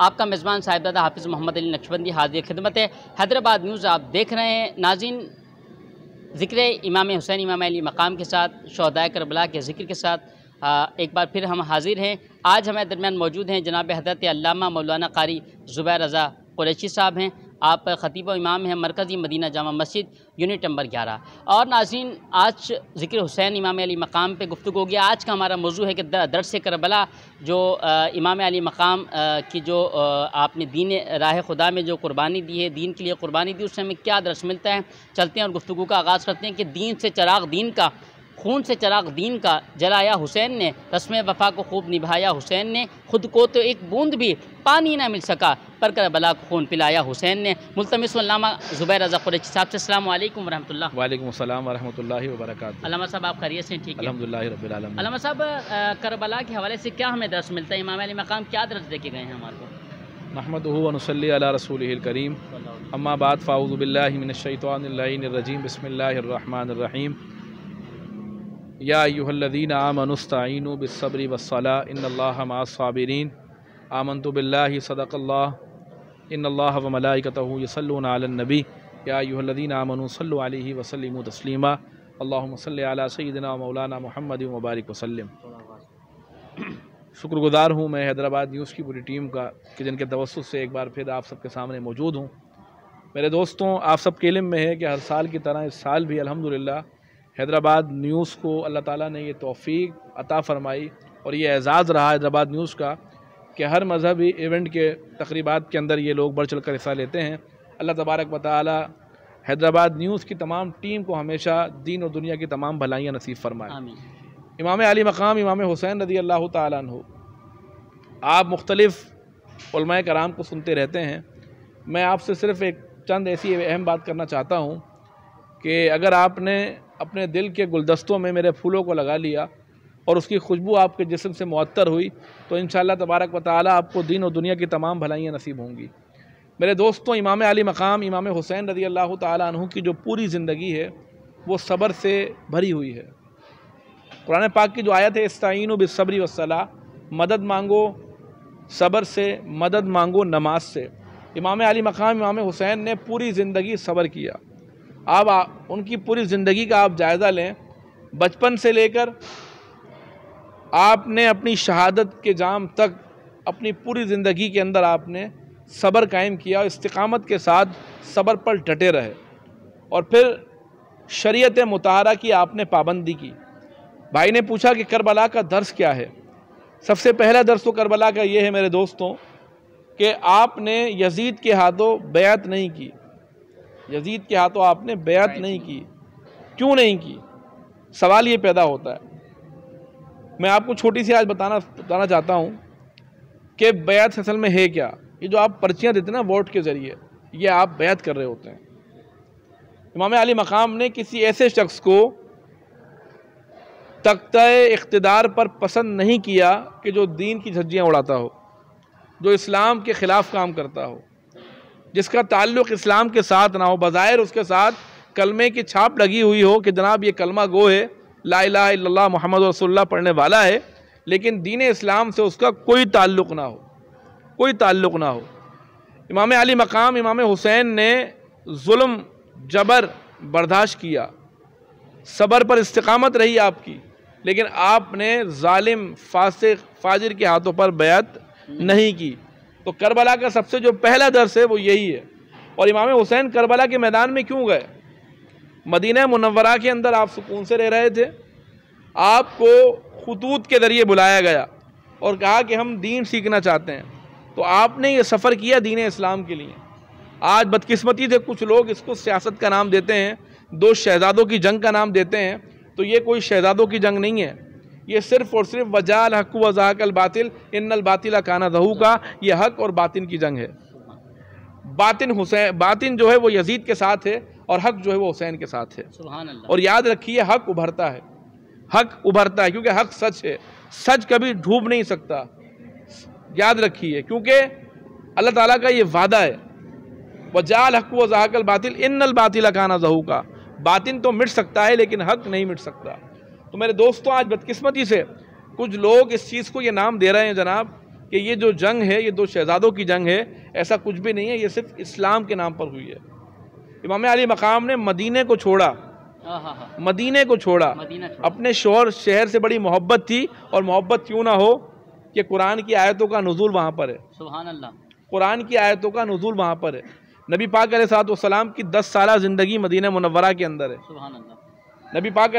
आपका मेज़बान साहिबदादा हाफिज़ मोहम्मद अली नक्शबंदी हाजिर खिदमत है हैदराबाद न्यूज़ आप देख रहे हैं नाजिन ज़िक्र इमाम हुसैन इमाम अली मकाम के साथ शहदाय करबला के ज़िक्र के साथ एक बार फिर हम हाजिर हैं आज हमारे दरमियान मौजूद हैं जनाब हजरत अल्लामा मौलाना कारी ज़ुबैर रज़ा कुरैशी साहब हैं आप ख़तीब इमाम हैं मरकज़ी मदीना जामा मस्जिद यूनिट नंबर ग्यारह और नाजीन आज ज़िक्र हुसैन इमाम अली मकाम पर गुफ्तु हो गया आज का हमारा मौजू है कि दर से करबला जो इमाम अली मकाम की जो आपने दीन राह खुदा में जो कुर्बानी दी है दीन के लिए कुर्बानी दी उससे हमें क्या दर्श मिलता है चलते हैं और गुफ्तु का आगाज़ करते हैं कि दीन से चराग दीन का खून से चराग दीन का जलाया हुसैन ने रस्म वफा को खूब निभाया हुसैन ने खुद को तो एक बूंद भी पानी ना मिल सका पर कर बला को खून पिलाया हुसैन ने मुलतमसमा ज़ुबैर रजा कुरैची साहब से अल्लाम वरहमल वालेकाम अस्सलाम वरक साहब आप खैरियत से ठीक है साहब करबला के हवाले से क्या हमें दर्श मिलता है इमाम अली मकाम क्या दर्ज देखे गए हैं हमारे محمد هو على رسوله الكريم اما بعد فاعوذ بالله من الشيطان اللعين الرجيم بسم الله الرحمن الرحيم या यूहल्लिन आमनस्तिन बसब्री वसला आमन तो बिल्ला सदकल्ला इन्ला वमलाकतूसलनबी या यूहल्लिन आमनसल वसलम तस्लिमा अल्लाम सल मौलाना महमद मुबारक वसलम शुक्रगुजार हूँ मैं हैदराबाद न्यूज़ की पूरी टीम का कि जिनके तवसत से एक बार फिर आप सबके सामने मौजूद हूँ मेरे दोस्तों आप सब के इलम में है कि हर साल की तरह इस साल भी अल्हम्दुलिल्लाह हैदराबाद न्यूज़ को अल्लाह ताला ने ये तोफ़ी अता फ़रमाई और ये एजाज़ रहा हैदराबाद न्यूज़ का कि हर मजहबी इवेंट के तकरीबा के अंदर ये लोग बढ़ चढ़ कर हिस्सा लेते हैं अल्लाह तबारक वाली हैदराबाद न्यूज़ की तमाम टीम को हमेशा दीन और दुनिया की तमाम भलाइयाँ नसीब फरमाए इमाम अली मकाम इमाम हुसैन रदी अल्लाह तु आप मुख्तलफ़ कराम को सुनते रहते हैं मैं आपसे सिर्फ़ एक चंद ऐसी अहम बात करना चाहता हूँ कि अगर आपने अपने दिल के गुलदस्तों में मेरे फूलों को लगा लिया और उसकी खुशबू आपके जिसम से मअतर हुई तो इन तबारक व ताली आपको दीन और दुनिया की तमाम भलाइयाँ नसीब होंगी मेरे दोस्तों इमाम अली मकाम इमाम हुसैन रजी अल्लाह तु की जो पूरी ज़िंदगी है वो सब्र से भरी हुई है कुरान पाक की जो आयत है इस्तीन बसब्री वसला मदद मांगो सब्र से मदद मांगो नमाज से इमाम अली मकाम इमाम हुसैन ने पूरी ज़िंदगी सब्र किया आप, उनकी पूरी ज़िंदगी का आप जायज़ा लें बचपन से लेकर आपने अपनी शहादत के जाम तक अपनी पूरी ज़िंदगी के अंदर आपने सब्र कायम किया और इस्तकामत के साथ सब्र पर डटे रहे और फिर शरीयत मुतारा की आपने पाबंदी की भाई ने पूछा कि करबला का दर्स क्या है सबसे पहला दर्स तो करबला का ये है मेरे दोस्तों कि आपने यजीद के हाथों बैत नहीं की यजीद के हाथों आपने बेत नहीं की क्यों नहीं की सवाल ये पैदा होता है मैं आपको छोटी सी आज बताना बताना चाहता हूँ कि बैत असल में है क्या ये जो आप पर्चियाँ देते ना वोट के ज़रिए ये आप बैत कर रहे होते हैं इमाम अली मकाम ने किसी ऐसे शख्स को तख्त इकतदार पर पसंद नहीं किया कि जो दीन की झज्जियाँ उड़ाता हो जो इस्लाम के ख़िलाफ़ काम करता हो जिसका ताल्लुक़ इस्लाम के साथ ना हो बज़ाहिर उसके साथ कलमे की छाप लगी हुई हो कि जनाब ये कलमा गो है ला ला मोहम्मद रसोल्ला पढ़ने वाला है लेकिन दीन इस्लाम से उसका कोई ताल्लुक़ ना हो कोई ताल्लुक़ ना हो इमाम अली मकाम इमाम हुसैन ने जुल्म जबर बर्दाश्त किया सबर पर इस्तकामत रही आपकी लेकिन आपने ालिम फासिक फाजिर के हाथों पर बैत नहीं की तो करबला का सबसे जो पहला दर्स है वो यही है और इमाम हुसैन करबला के मैदान में क्यों गए मदीना मुनवरा के अंदर आप सुकून से रह रहे थे आपको खतूत के ज़रिए बुलाया गया और कहा कि हम दीन सीखना चाहते हैं तो आपने ये सफ़र किया दीन इस्लाम के लिए आज बदकिस्मती से कुछ लोग इसको सियासत का नाम देते हैं दो शहजादों की जंग का नाम देते हैं तो ये कोई शहजादों की जंग नहीं है ये सिर्फ और सिर्फ वजाल हक वजाकल बातिल इन्नल बातिल काना दहू का ये हक और बातिन की जंग है बातिन हुसैन बातिन जो है वो यजीद के साथ है और हक जो है वो हुसैन के साथ है और याद रखिए हक उभरता है हक उभरता है क्योंकि हक सच है सच कभी डूब नहीं सकता याद रखिए क्योंकि अल्लाह ताला का ये वादा है वजाल हक व बातिल इन्नल बातिल काना जहू का बातिन तो मिट सकता है लेकिन हक नहीं मिट सकता तो मेरे दोस्तों तो आज बदकिस्मती से कुछ लोग इस चीज़ को ये नाम दे रहे हैं जनाब कि ये जो जंग है ये दो शहजादों की जंग है ऐसा कुछ भी नहीं है ये सिर्फ इस्लाम के नाम पर हुई है इमाम अली मकाम ने मदीने को छोड़ा हाँ, हाँ, हाँ। मदीने को छोड़ा, छोड़ा। अपने शोर शहर से बड़ी मोहब्बत थी और मोहब्बत क्यों ना हो कि कुरान की आयतों का नजूल वहाँ पर है कुरान की आयतों का नजूल वहाँ पर है नबी पाक सलाम की दस साल ज़िंदगी मदीना मुनवरा के अंदर है नबी पाक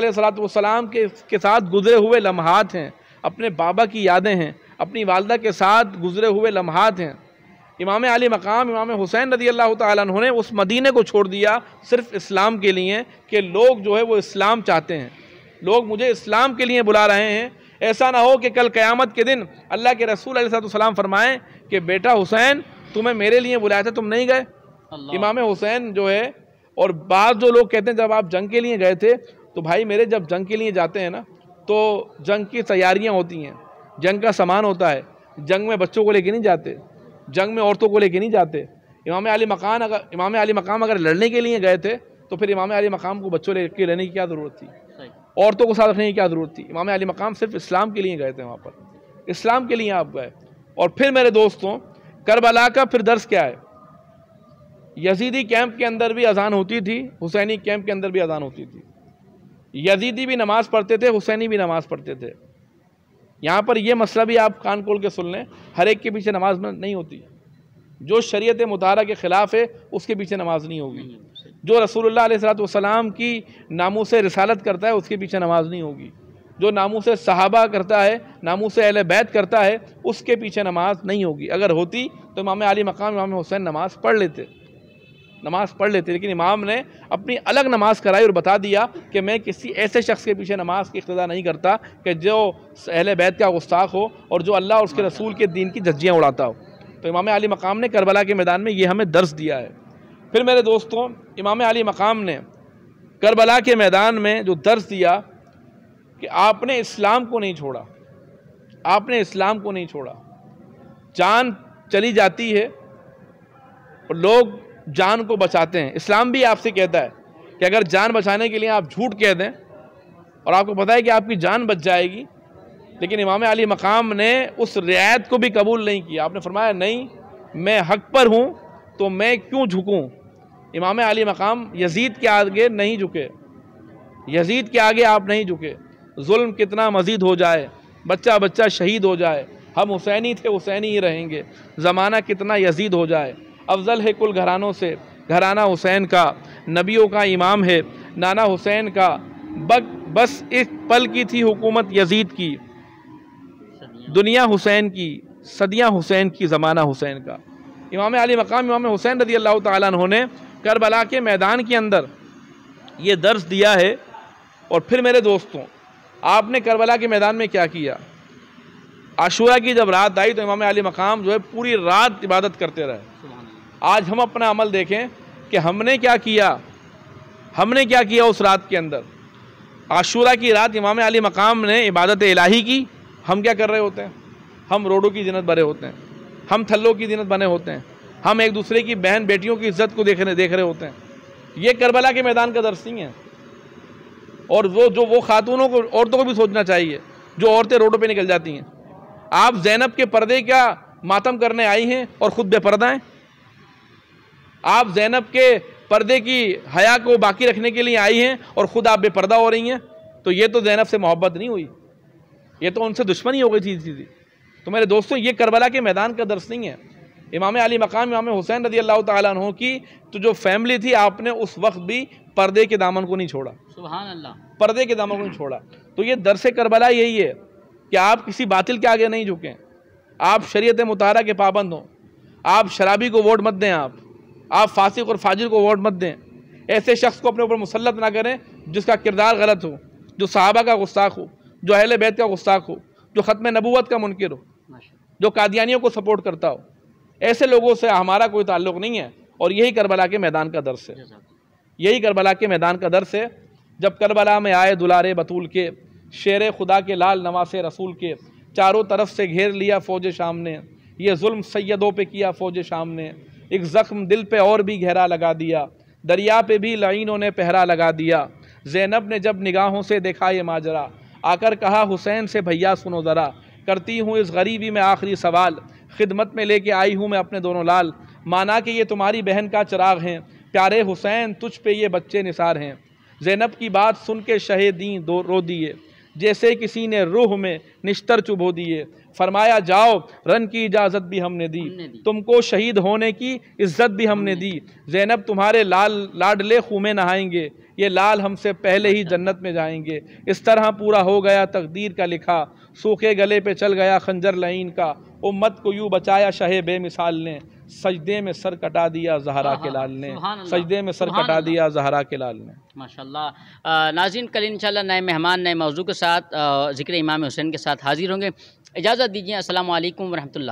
सलाम के के साथ गुजरे हुए लम्हात हैं अपने बाबा की यादें हैं अपनी वालदा के साथ गुजरे हुए लम्हात हैं इमाम आली मकाम इमाम हुसैन रदी अल्लाह तु ने उस मदीने को छोड़ दिया सिर्फ इस्लाम के लिए कि लोग जो है वो इस्लाम चाहते हैं लोग मुझे इस्लाम के लिए बुला रहे हैं ऐसा ना हो कि कल क़यामत के दिन अल्लाह के रसूल सलाम फरमाएँ कि बेटा हुसैन तुम्हें मेरे लिए बुलाया था तुम नहीं गए इमाम हुसैन जो है और बाद जो लोग कहते हैं जब आप जंग के लिए गए थे तो भाई मेरे जब जंग के लिए जाते हैं ना तो जंग की तैयारियाँ होती हैं जंग का सामान होता है जंग में बच्चों को लेके नहीं जाते जंग में औरतों को लेके नहीं जाते इमाम अली मकान अगर इमाम अली मकाम अगर लड़ने के लिए गए थे तो फिर इमाम अली मकाम को बच्चों लेके लेने की क्या ज़रूरत थी औरतों को साथ रखने की क्या ज़रूरत थी इमाम अली मकाम सिर्फ इस्लाम के लिए गए थे वहाँ पर इस्लाम के लिए आप गए और फिर मेरे दोस्तों करबला का फिर दर्स क्या है यजीदी कैंप के अंदर भी अजान होती थी हुसैनी कैंप के अंदर भी अजान होती थी यजीदी भी नमाज़ पढ़ते थे हुसैनी भी नमाज़ पढ़ते थे यहाँ पर यह मसला भी आप कान खोल के सुन लें हर एक के पीछे नमाज नहीं होती जो शरीयत मुतारा के ख़िलाफ़ है उसके पीछे नमाज नहीं होगी जो रसूलुल्लाह अलैहि की नामों से रिसालत करता है उसके पीछे नमाज नहीं होगी जो नामों से सहाबा करता है नामों से अहल बैत करता है उसके पीछे नमाज नहीं होगी अगर होती तो इमाम अली मकाम इमाम हुसैन नमाज़ पढ़ लेते नमाज़ पढ़ लेते लेकिन इमाम ने अपनी अलग नमाज़ कराई और बता दिया कि मैं किसी ऐसे शख्स के पीछे नमाज की इकतदा नहीं करता कि जो अहल बैत का गुस्ताख हो और जो अल्लाह और उसके रसूल के दीन की झज्जियाँ उड़ाता हो तो इमाम अली मकाम ने करबला के मैदान में ये हमें दर्ज दिया है फिर मेरे दोस्तों इमाम अली मकाम ने करबला के मैदान में जो दर्ज दिया कि आपने इस्लाम को नहीं छोड़ा आपने इस्लाम को नहीं छोड़ा जान चली जाती है और लोग जान को बचाते हैं इस्लाम भी आपसे कहता है कि अगर जान बचाने के लिए आप झूठ कह दें और आपको पता है कि आपकी जान बच जाएगी लेकिन इमाम अली मकाम ने उस रियायत को भी कबूल नहीं किया आपने फरमाया नहीं मैं हक पर हूँ तो मैं क्यों झुकूँ इमाम अली मकाम यजीद के आगे नहीं झुके यजीद के आगे आप नहीं झुके जुल्म कितना मजीद हो जाए बच्चा बच्चा शहीद हो जाए हम हुसैनी थे हुसैनी ही रहेंगे ज़माना कितना यजीद हो जाए अफजल है कुल घरानों से घराना हुसैन का नबियों का इमाम है नाना हुसैन का बक बस इस पल की थी हुकूमत यजीद की दुनिया हुसैन की सदियां हुसैन की ज़माना हुसैन का इमाम अली मकाम इमाम हुसैन रदी अल्लाह तु ने करबला के मैदान के अंदर ये दर्स दिया है और फिर मेरे दोस्तों आपने करबला के मैदान में क्या किया आशूरा की जब रात आई तो इमाम अली मकाम जो है पूरी रात इबादत करते रहे आज हम अपना अमल देखें कि हमने क्या किया हमने क्या किया उस रात के अंदर आशूरा की रात इमाम अली मकाम ने इबादत इलाही की हम क्या कर रहे होते हैं हम रोडों की जिनत भरे होते हैं हम थल्लों की जिनत बने होते हैं हम एक दूसरे की बहन बेटियों की इज्जत को देख रहे देख रहे होते हैं ये करबला के मैदान का दर्श है और वो जो वो खातूनों को औरतों को भी सोचना चाहिए जो औरतें रोडों पर निकल जाती हैं आप जैनब के पर्दे का मातम करने आई हैं और ख़ुद बेपर्दाएँ आप जैनब के पर्दे की हया को बाकी रखने के लिए आई हैं और ख़ुद आप बेपर्दा हो रही हैं तो ये तो जैनब से मोहब्बत नहीं हुई ये तो उनसे दुश्मनी हो गई थी सीधी तो मेरे दोस्तों ये करबला के मैदान का दर्श नहीं है इमाम अली मकाम इमाम हुसैन रजी अल्लाह तहों की तो जो फैमिली थी आपने उस वक्त भी पर्दे के दामन को नहीं छोड़ा सुबह अल्लाह पर्दे के दामन को नहीं छोड़ा तो ये दरस करबला यही है कि आप किसी बातिल के आगे नहीं झुकें आप शरीयत मुतारा के पाबंद हों आप शराबी को वोट मत दें आप आप फासिक और फाजिर को वोट मत दें ऐसे शख्स को अपने ऊपर मुसलत ना करें जिसका किरदार गलत हो जो साहबा का गुस्साख हो जो अहल बैत का गुस्ताख हो जो ख़त्म नबूत का मुनकर हो जो कादियानियों को सपोर्ट करता हो ऐसे लोगों से हमारा कोई ताल्लुक नहीं है और यही करबला के मैदान का दर्स है यही करबला के मैदान का दर्स है जब करबला में आए दुलारे बतूल के शेर खुदा के लाल नवास रसूल के चारों तरफ से घेर लिया फ़ौज शाम ने यह म सैदों पर किया फ़ौज शाम ने एक ज़ख्म दिल पे और भी गहरा लगा दिया दरिया पे भी लाइनों ने पहरा लगा दिया जैनब ने जब निगाहों से देखा ये माजरा आकर कहा हुसैन से भैया सुनो ज़रा करती हूँ इस गरीबी में आखिरी सवाल खिदमत में लेके आई हूँ मैं अपने दोनों लाल माना कि ये तुम्हारी बहन का चिराग हैं प्यारे हुसैन तुझ पे ये बच्चे निसार हैं जैनब की बात सुन के शहे दी दो रो दिए जैसे किसी ने रूह में निश्तर चुभो दिए फरमाया जाओ रन की इजाज़त भी हमने दी, तुमको शहीद होने की इज्जत भी हमने, दी जैनब तुम्हारे लाल लाडले खूमे नहाएंगे ये लाल हमसे पहले ही जन्नत में जाएंगे इस तरह पूरा हो गया तकदीर का लिखा सूखे गले पे चल गया खंजर लाइन का उम्मत को यूँ बचाया बे बेमिसाल ने सजदे में सर कटा दिया जहरा के लाल ने सजदे में सर कटा दिया जहरा के लाल ने माशाल्लाह नाजिन कल इंशाल्लाह नए मेहमान नए मौजू के साथ ज़िक्र इमाम हुसैन के साथ हाजिर होंगे इजाज़त दीजिए असल वरहमल